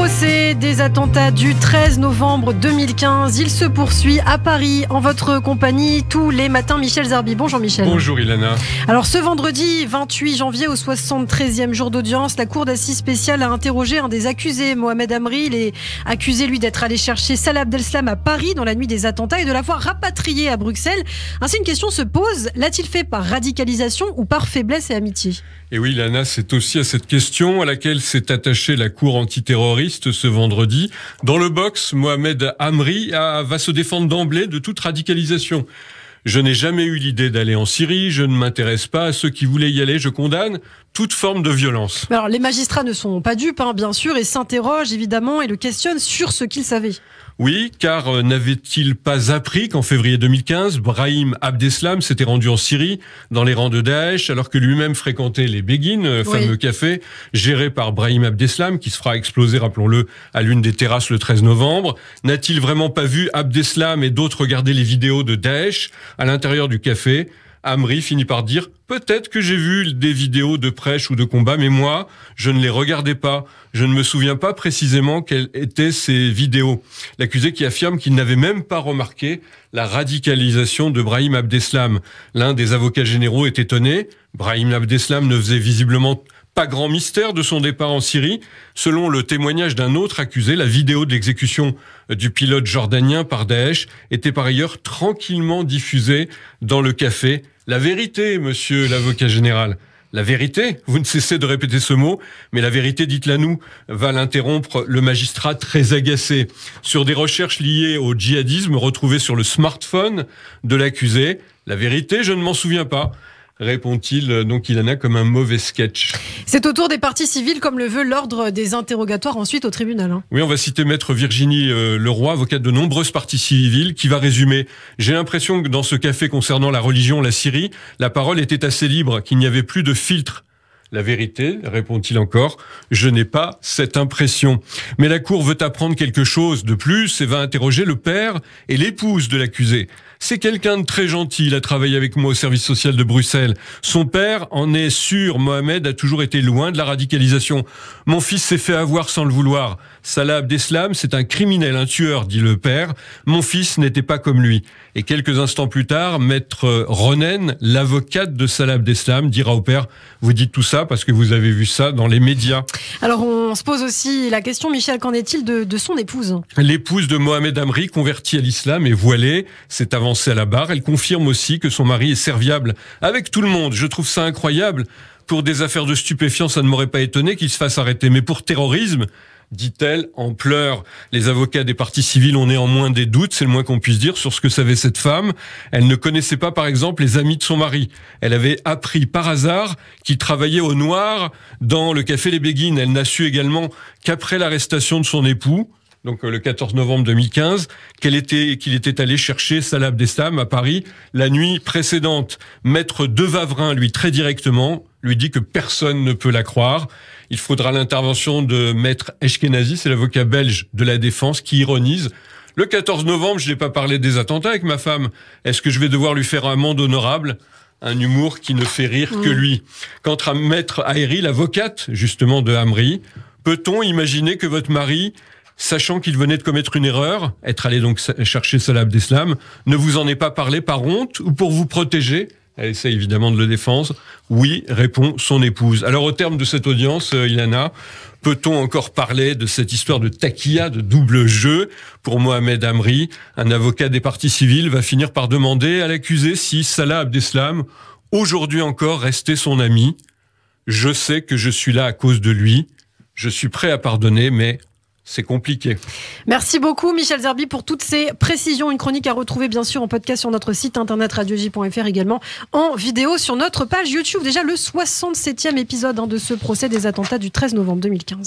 procès des attentats du 13 novembre 2015, il se poursuit à Paris en votre compagnie tous les matins. Michel Zarbi, bonjour Michel. Bonjour Ilana. Alors ce vendredi 28 janvier au 73e jour d'audience, la Cour d'assises spéciale a interrogé un des accusés, Mohamed Amri. Il est accusé lui d'être allé chercher Salah Abdeslam à Paris dans la nuit des attentats et de l'avoir rapatrié à Bruxelles. Ainsi une question se pose, l'a-t-il fait par radicalisation ou par faiblesse et amitié Et oui Ilana, c'est aussi à cette question à laquelle s'est attachée la Cour antiterroriste ce vendredi. Dans le box, Mohamed Amri va se défendre d'emblée de toute radicalisation. Je n'ai jamais eu l'idée d'aller en Syrie, je ne m'intéresse pas à ceux qui voulaient y aller, je condamne, toute forme de violence. Alors, les magistrats ne sont pas dupes, hein, bien sûr, et s'interrogent évidemment et le questionnent sur ce qu'ils savaient. Oui, car euh, n'avait-il pas appris qu'en février 2015, Brahim Abdeslam s'était rendu en Syrie, dans les rangs de Daesh, alors que lui-même fréquentait les Beguines, euh, fameux café, géré par Brahim Abdeslam, qui se fera exploser, rappelons-le, à l'une des terrasses le 13 novembre. N'a-t-il vraiment pas vu Abdeslam et d'autres regarder les vidéos de Daesh à l'intérieur du café Amri finit par dire Peut-être que j'ai vu des vidéos de prêche ou de combat, mais moi, je ne les regardais pas. Je ne me souviens pas précisément quelles étaient ces vidéos. L'accusé qui affirme qu'il n'avait même pas remarqué la radicalisation de Brahim Abdeslam. L'un des avocats généraux est étonné. Brahim Abdeslam ne faisait visiblement pas grand mystère de son départ en Syrie. Selon le témoignage d'un autre accusé, la vidéo de l'exécution du pilote jordanien par Daesh était par ailleurs tranquillement diffusée dans le café. La vérité, monsieur l'avocat général. La vérité, vous ne cessez de répéter ce mot, mais la vérité, dites-la nous, va l'interrompre le magistrat très agacé. Sur des recherches liées au djihadisme retrouvées sur le smartphone de l'accusé, la vérité, je ne m'en souviens pas répond-il euh, donc il en a comme un mauvais sketch. C'est au tour des parties civiles, comme le veut l'ordre des interrogatoires ensuite au tribunal. Hein. Oui, on va citer maître Virginie euh, Leroy, avocate de nombreuses parties civiles, qui va résumer. J'ai l'impression que dans ce café concernant la religion, la Syrie, la parole était assez libre, qu'il n'y avait plus de filtre. La vérité, répond-il encore, je n'ai pas cette impression. Mais la Cour veut apprendre quelque chose de plus et va interroger le père et l'épouse de l'accusé. C'est quelqu'un de très gentil. Il a travaillé avec moi au service social de Bruxelles. Son père en est sûr. Mohamed a toujours été loin de la radicalisation. Mon fils s'est fait avoir sans le vouloir. Salah Abdeslam, c'est un criminel, un tueur, dit le père. Mon fils n'était pas comme lui. Et quelques instants plus tard, maître Ronen, l'avocate de Salah Abdeslam, dira au père, vous dites tout ça parce que vous avez vu ça dans les médias. Alors on se pose aussi la question, Michel, qu'en est-il de, son épouse L'épouse de Mohamed Amri, convertie à l'islam et voilée, c'est avant à la barre. Elle confirme aussi que son mari est serviable avec tout le monde. Je trouve ça incroyable. Pour des affaires de stupéfiants, ça ne m'aurait pas étonné qu'il se fasse arrêter. Mais pour terrorisme, dit-elle en pleurs. Les avocats des partis civils ont néanmoins des doutes, c'est le moins qu'on puisse dire, sur ce que savait cette femme. Elle ne connaissait pas, par exemple, les amis de son mari. Elle avait appris par hasard qu'il travaillait au noir dans le café Les Béguines. Elle n'a su également qu'après l'arrestation de son époux, donc euh, le 14 novembre 2015, qu'il était, qu'il était allé chercher Salah Abdeslam à Paris la nuit précédente. Maître Devavrin, lui, très directement, lui dit que personne ne peut la croire. Il faudra l'intervention de Maître Eshkenazi, c'est l'avocat belge de la défense, qui ironise. Le 14 novembre, je n'ai pas parlé des attentats avec ma femme. Est-ce que je vais devoir lui faire un monde honorable un humour qui ne fait rire que mm. lui. Quant à Maître Aéry, l'avocate justement de Hamri, peut-on imaginer que votre mari sachant qu'il venait de commettre une erreur, être allé donc chercher Salah Abdeslam, ne vous en est pas parlé par honte ou pour vous protéger elle essaie évidemment de le défendre. Oui, répond son épouse. Alors au terme de cette audience, euh, Ilana, peut-on encore parler de cette histoire de taquilla, de double jeu Pour Mohamed Amri, un avocat des partis civils va finir par demander à l'accusé si Salah Abdeslam, aujourd'hui encore, restait son ami. Je sais que je suis là à cause de lui. Je suis prêt à pardonner, mais c'est compliqué. Merci beaucoup Michel Zerbi pour toutes ces précisions. Une chronique à retrouver bien sûr en podcast sur notre site internet radioj.fr également en vidéo sur notre page YouTube. Déjà le 67e épisode hein, de ce procès des attentats du 13 novembre 2015.